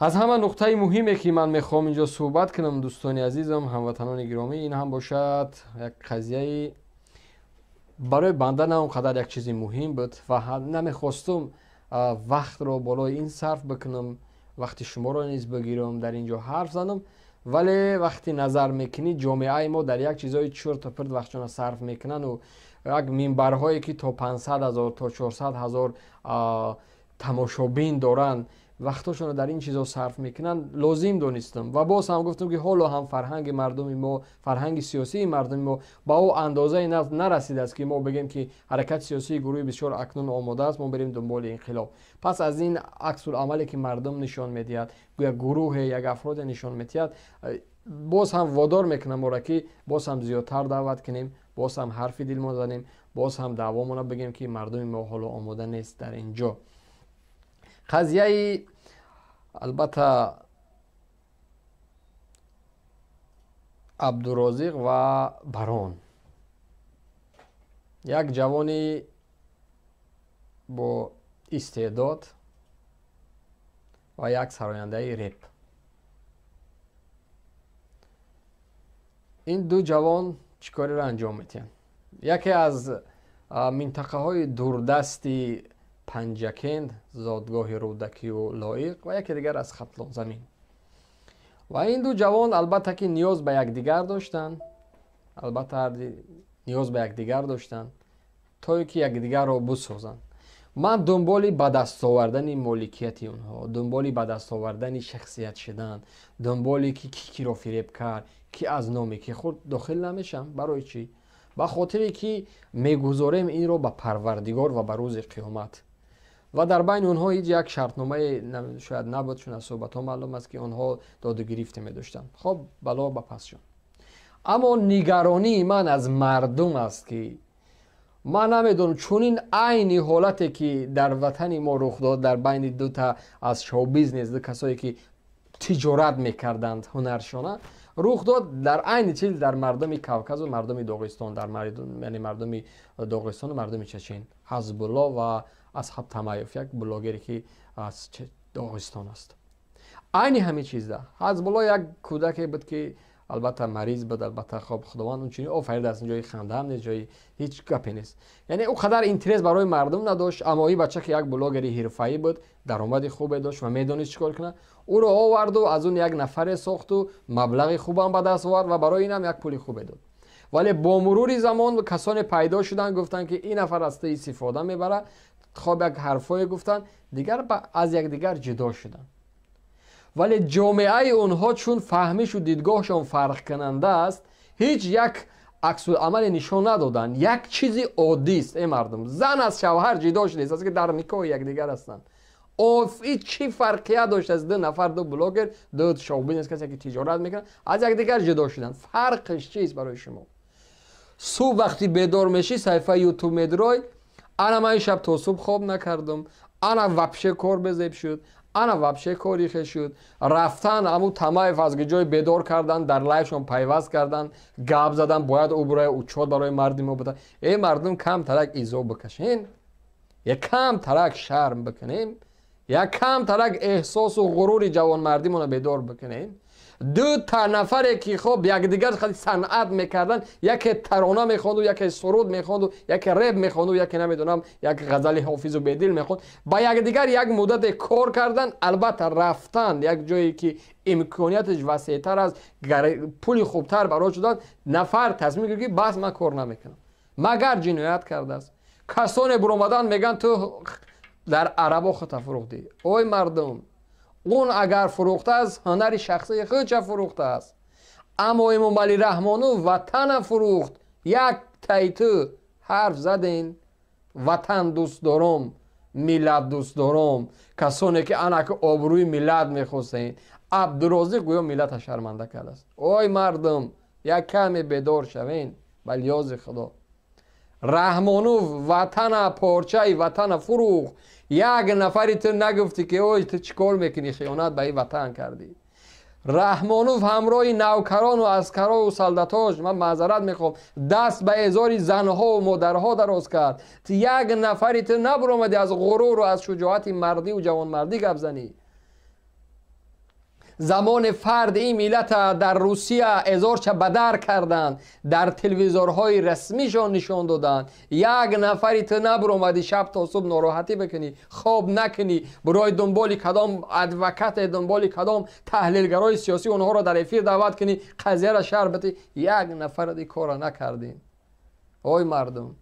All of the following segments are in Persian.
از همه نقطه مهمی که من میخوام اینجا صحبت کنم دوستان عزیزم هموطنان گرامی این هم باشد یک قضیه برای بنده نه اونقدر یک چیزی مهم بود و نمیخواستم وقت رو بالای این صرف بکنم وقتی شما رو نیز بگیرم در اینجا حرف زنم ولی وقتی نظر میکنی جامعه ما در یک چیزای چرت و پرت وقتشان صرف میکنن و یک منبرهایی که تا 500 هزار تا 400 هزار تماشابین دارن وقتشون رو در این چیزا صرف میکنن لازم دونستم و باز هم گفتم که حالا هم فرهنگ مردمی ما فرهنگ سیاسی مردمی ما با او اندازه نرسیده است که ما بگیم که حرکت سیاسی گروه بسیار اکنون آماده است ما بریم دنبال انقلاب پس از این عکس عملی که مردم نشان میدید، گویا گروه یک افراد نشان میدهد باز هم وادار میکنم مرکی را که باز هم زیادتر دعوت کنیم باز هم حرف دل ما زنیم باز هم دعوامون بگیم که مردم ما حالا آماده نیست در اینجا قضیه албатта абдурозиқ ва барон як ҷавони бо истеъдод ва як сарояндаи реп ин ду ҷавон чӣ кореро анҷом медиҳанд яке аз минтақаҳои дурдасти پنجکند زادگاه رودکی و لایق و یکی دیگر از خطلان زمین و این دو جوان البته که نیاز به دیگر داشتند البته نیاز به دیگر داشتند تا که دیگر را بسازند من دنبالی به دست آوردن مالکیت اونها دنبالی به دست آوردن شخصیت شدن دنبالی که کی کی را فریب کرد کی از نامی که خود داخل نمیشم برای چی به خاطر که میگذارم این رو به پروردگار و به روز قیامت و در بین اونها هیچ یک شرطنامه شاید نبود چون از صحبت ها معلوم است که آنها داد و گرفت می داشتن خب بلا به پس شد اما نگرانی من از مردم است که من نمیدونم چون این عین حالتی که در وطن ما رخ داد در بین دو تا از شو بیزنس دو کسایی که تجارت میکردند هنرشانه رخ داد در عین چیز در مردم کاکاز و مردم داغستان در مردم یعنی مردم داغستان و مردم چچن حزب الله و اصحاب تمایف یک بلاگری که از داغستان است عین همه چیز ده حزب یک کودک بود که البته مریض بود البته خب خداوند اون چنین آفرید از جای خنده هم نیست جای هیچ گپی نیست یعنی او قدر اینترس برای مردم نداشت اما این بچه که یک بلاگری حرفه‌ای بود درآمد خوب داشت و میدونست چیکار کنه او رو آورد و از اون یک نفر ساخت و مبلغ خوب هم به دست آورد و برای این هم یک پول خوبی داد ولی با مروری زمان کسانی پیدا شدن گفتن که این نفر از استفاده میبره خواب یک حرفای گفتن دیگر از یکدیگر جدا شدن ولی جامعه اونها چون فهمش و دیدگاهشان فرق کننده است هیچ یک عکس عمل نشون ندادن یک چیزی عادی است ای مردم زن از شوهر جدا شده است که در نکاح دیگر هستند اوفی چی فرقیه داشت از دو نفر دو بلاگر دو شو است کسی که تجارت میکنن از دیگر جدا شدن فرقش چیست برای شما سو وقتی بیدار میشی صفحه یوتیوب میدروی انا من شب تا صبح خواب نکردم انا وبشه کار بزیب شد انا وبشه کاری شد رفتن امو تمایف از جای بدار کردن در لایفشون پیوست کردن گاب زدن باید او برای اوچاد برای ما بده ای مردم کم ترک ایزو بکشین یا کم ترک شرم بکنیم یا کم ترک احساس و غروری جوان مردمون رو بدار بکنیم دو تا نفر که خب یک دیگر خیلی صنعت میکردن یک ترانه میخوند و یک سرود میخوند و یک رب میخوند و یک نمیدونم یک غزل حافظ و بدیل میخوند با دیگر یک مدت کار کردن البته رفتن یک جایی که امکانیتش وسیع تر از پول خوبتر برای شدن نفر تصمیم گرفت که بس من کار نمیکنم مگر جنایت کرده است کسان بر میگن تو در عربا خطا فروختی اوی مردم اون اگر فروخته است هنر شخصی خودش فروخته است اما امام علی رحمانو وطن فروخت یک تیتو حرف زدین وطن دوست دارم ملت دوست دارم کسانی که انک آبروی ملت میخواستین عبدالرازی گویا ملت شرمنده کرده است اوی مردم یک کمی بدار شوین بلیاز خدا رحمانو وطن پارچه وطن فروخ یک نفری تو نگفتی که اوی تو چیکار میکنی خیانت به این وطن کردی رحمانوف همراه نوکران و اسکرا و سلدتاش من معذرت میخوام دست به ازار زنها و مادرها دراز کرد یک نفری تو نبر از غرور و از شجاعت مردی و جوانمردی مردی زنی زمان فرد این ملت در روسیه ازارش بدر کردند در تلویزورهای رسمی جان نشان دادند یک نفری تو نبر اومدی شب تا صبح نراحتی بکنی خواب نکنی برای دنبالی کدام ادوکت دنبالی کدام تحلیلگرای سیاسی اونها را در افیر دعوت کنی قضیه را شهر بتی یک نفر دی کار نکردین آی مردم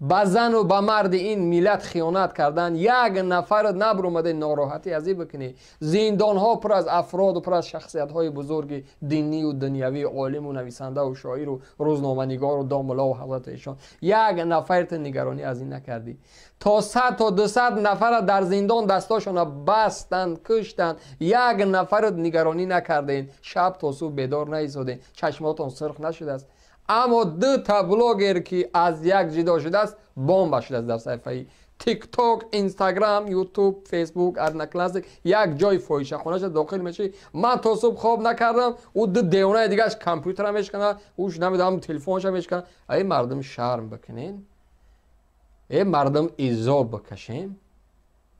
به زن و به مرد این ملت خیانت کردن یک نفر نبر اومده ناراحتی از بکنه زندان ها پر از افراد و پر از شخصیت های بزرگ دینی و دنیاوی، عالم و نویسنده و شاعر و روزنامه‌نگار و داملا و حضرت ایشان یک نفرت نگرانی از این نکردی تا 100 تا 200 نفر در زندان دستاشون بستند کشتند یک نفر نگرانی نکردین شب تا صبح بیدار نیستین چشماتون سرخ نشده است اما دو تا بلوگر که از یک جدا شده است بمب شده است در صفحه ای تیک تاک اینستاگرام یوتیوب فیسبوک ارنا کلاسیک یک جای فویشه شد، داخل میشه من تا صبح خواب نکردم او دو دیونه دیگه اش کامپیوتر میشکنه اوش نمیدونم تلفنش میشکنه ای مردم شرم بکنین ای مردم ایزاب بکشین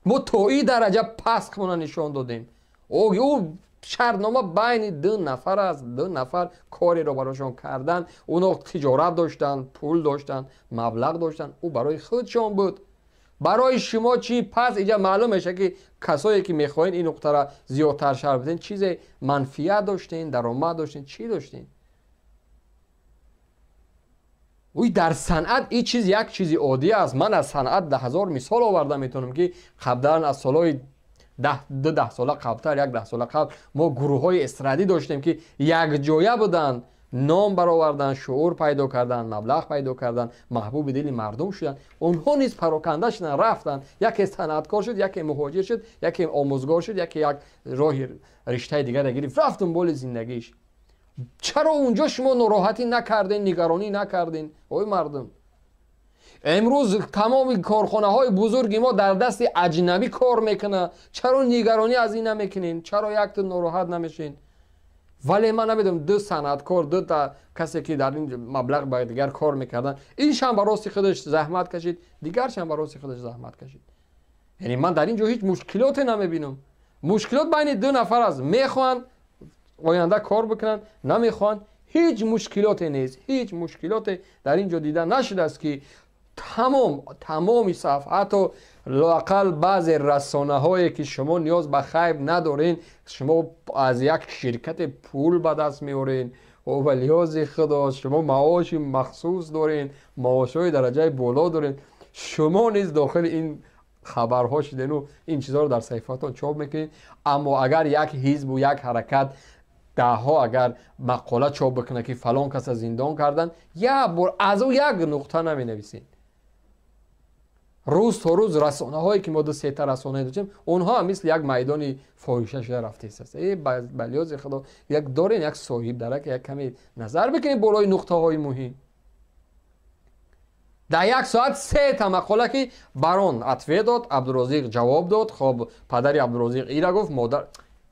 ما تو ای درجه پس خونه نشان دادیم او شرنامه بین دو نفر از دو نفر کاری رو براشون کردن اونا تجارت داشتن پول داشتن مبلغ داشتن او برای خودشان بود برای شما چی پس اینجا معلوم میشه که کسایی که میخواین این نقطه را زیادتر شر بدین چیز منفیت داشتین درآمد داشتین چی داشتین وی در صنعت این چیز یک چیزی عادی است من از صنعت ده هزار مثال آورده میتونم که قبلا از سالهای ده دو ده ساله قبلتر یک ده ساله قبل ما گروه های استرادی داشتیم که یک جایه بودن نام برآوردن شعور پیدا کردن مبلغ پیدا کردن محبوب دل مردم شدن اونها نیز پراکنده شدن رفتن یکی صنعتکار شد یکی مهاجر شد یکی آموزگار شد یکی یک راه رشته دیگر را گرفت رفتن بول زندگیش چرا اونجا شما نراحتی نکردین نگرانی نکردین اوی مردم امروز تمام کارخانه های بزرگ ما در دست اجنبی کار میکنه چرا نگرانی از این نمیکنین چرا یک تو ناراحت نمیشین ولی من نمیدونم دو کار دو تا کسی که در این مبلغ باید دیگر کار میکردن این هم به خودش زحمت کشید دیگر هم به خودش زحمت کشید یعنی من در اینجا هیچ مشکلات نمیبینم مشکلات بین دو نفر از میخوان آینده کار بکنن نمیخوان هیچ مشکلاتی نیست هیچ مشکلاتی در اینجا دیدن نشده است که تمام تمامی صفحات و لاقل بعض رسانه هایی که شما نیاز به خیب ندارین شما از یک شرکت پول به دست میورین و لیاز خدا شما معاش مخصوص دارین معاش های درجه بالا دارین شما نیز داخل این خبرها شدین و این چیزها رو در صفحاتتان چاپ میکنین اما اگر یک حزب و یک حرکت ده ها اگر مقاله چاپ بکنه که فلان کس زندان کردن یا بر از او یک نقطه نمی نویسین рӯз то рӯз расонаҳое ки мо ду сета расона дочем онҳо ҳам мисли як майдони фоҳиша шуда рафтаист э, ба лиҳози худо як дорен як соҳибдарак як каме назар бикунед болои нуқтаҳои муҳим дар як соат сета мақола ки барон атвия дод абдурозиқ ҷавоб дод хоб падари абдурозиқ ира гуфт модар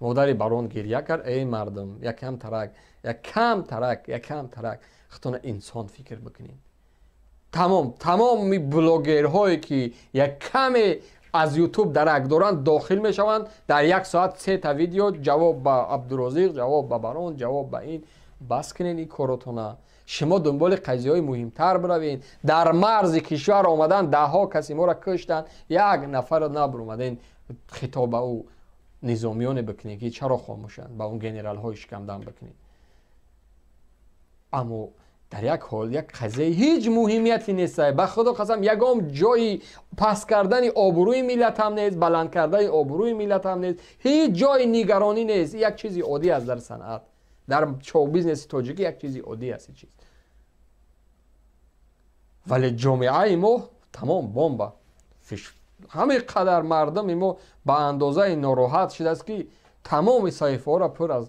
модари барон гирья кард эй мардум якам тарак якам тарак якам тарак хатона инсон фикр бикунед тамом тамоми блогерҳое ки яккаме аз ютуб дарак доранд дохил мешаванд дар як соат сета видео ҷавоб ба абдурозиқ ҷавоб ба барон ҷавоб ба ин бас кунен ин коротона шумо дунболи қазияҳои муҳимтар бировед дар марзи кишвар омадан даҳҳо касе моро куштанд як нафаро набиромадан хитоб ба ӯ низомиёне бикунед ки чаро хомӯшанд ба он генералҳои шикамдан бикунед аммо дар як ҳол як қазияи ҳеҷ муҳимияте нестае ба худо қасам ягон ҷои паст кардани обрӯи миллатам нест баланд кардани обрӯи миллатам нест ҳеҷ ҷои нигаронӣ нест як чизи оддӣ аст дар санъат дар чобизнеси тоҷикӣ як чизи оддӣ аст чиз вале ҷомеаи мо тамом бомба ҳамин қадар мардуми мо ба андозаи нороҳат шудааст ки тамоми саҳифаҳоро пур аз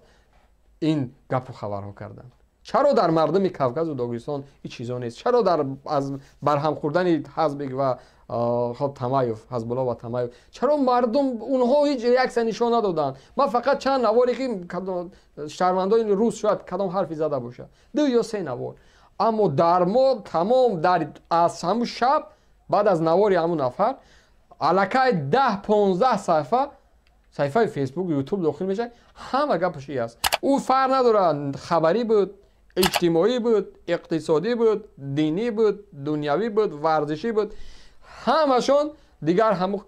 ин гапу хабарҳо карданд чаро дар мардуми кавказу догистон и чизо нест чаро дараз барҳам хӯрдани ҳазбик ва тамаев ҳазбулло ва тамаев чаро мардум онҳо ҳеҷ реаксия нишон надоданд ман фақат чанд навори ки шаҳрвандони рус шояд кадом ҳарфи зада бошад ду ё се навор аммо дар мо тамом аз ҳамун шаб баъд аз навори ҳамун нафар аллакай даҳ понздаҳ саҳифа саҳифаи фейсбук ютуб дохил мешавад ҳама гапаши аст ӯ фарқ надорад хабарӣ буд اجتماعی بود اقتصادی بود دینی بود دنیوی بود ورزشی بود همشون دیگر همو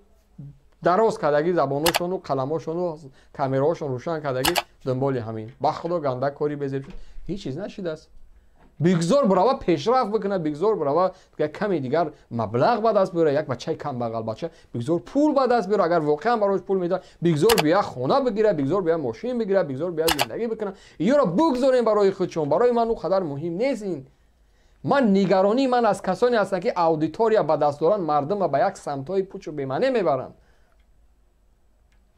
دراز کردگی زبانشون و قلمشون و کامیراشون روشن کردگی دنبال همین بخدا گنده کاری بزرگ هیچ چیز نشیده است بگذار براوه پیشرفت بکنه بگذار یک کمی دیگر مبلغ به دست بیاره یک بچه کم بغل بچه بگذار پول به دست بیاره اگر واقعا براش پول میده بگذار بیا خونه بگیره بگذار بیا ماشین بگیره بگذار بیا زندگی بکنه یا را بگذاریم برای خودشون برای من اونقدر مهم نیست من نگرانی من از کسانی هستن که اودیتوریا به دست دارن مردم به یک سمتای پوچ و معنی میبرند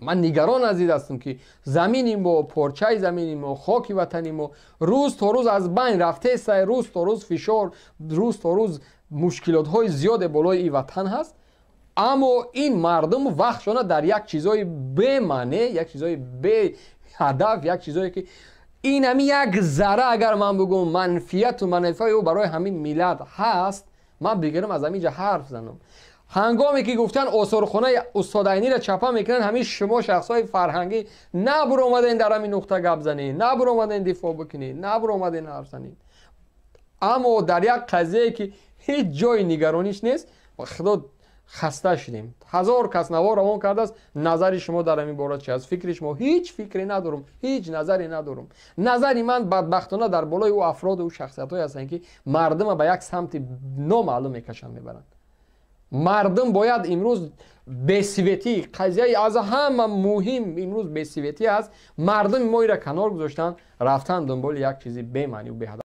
من نگران از این هستم که زمینیم و پرچه زمینیم و خاک وطنیم و روز تا روز از بین رفته است روز تا روز فشار روز تا روز مشکلات های زیاد بالای این وطن هست اما این مردم وقت شانه در یک چیزای به معنی یک چیزای به هدف یک چیزایی که این همی یک ذره اگر من بگم منفیت و منفیت او برای همین ملت هست من بگیرم از همینجا حرف زنم هنگامی که گفتن آثارخانه استاد عینی را چپا میکنن همین شما های فرهنگی نه بر اومدین در همین نقطه گپ زنین نه بر اومدین دفاع بکنین نه بر اومدین حرف اما در یک قضیه که هیچ جای نگرانیش نیست و خدا خسته شدیم هزار کس نوا روان کرده است نظری شما در این باره چی است فکر شما هیچ فکری ندارم هیچ نظری ندارم نظری من بدبختانه در بالای او افراد و شخصیت هایی هستند که مردم به یک سمت نامعلوم میکشن میبرند мардум бояд имрӯз бесиветӣ қазияи аз ҳама муҳим имрӯз бесиветӣ аст мардуми моира канор гузоштанд рафтан дунболи як чизи бемаънию беҳадаф